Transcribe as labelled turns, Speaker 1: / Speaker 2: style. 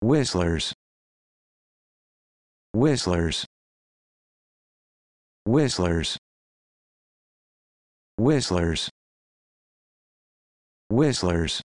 Speaker 1: Whistlers Whistlers Whistlers Whistlers Whistlers